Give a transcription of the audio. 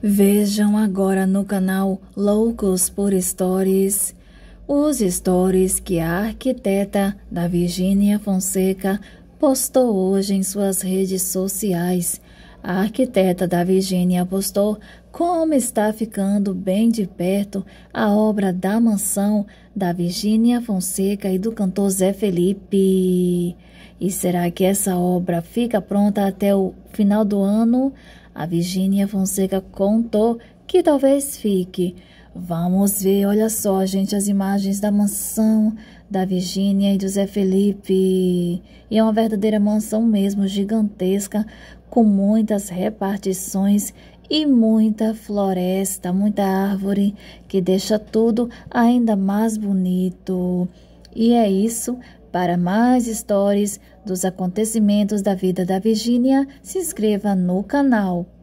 Vejam agora no canal Loucos por Stories os stories que a arquiteta da Virgínia Fonseca postou hoje em suas redes sociais a arquiteta da Virgínia apostou como está ficando bem de perto a obra da mansão da Virgínia Fonseca e do cantor Zé Felipe. E será que essa obra fica pronta até o final do ano? A Virgínia Fonseca contou que talvez fique. Vamos ver, olha só, gente, as imagens da mansão da Virgínia e do Zé Felipe. E é uma verdadeira mansão mesmo, gigantesca, com muitas repartições e muita floresta, muita árvore, que deixa tudo ainda mais bonito. E é isso. Para mais histórias dos acontecimentos da vida da Virgínia, se inscreva no canal.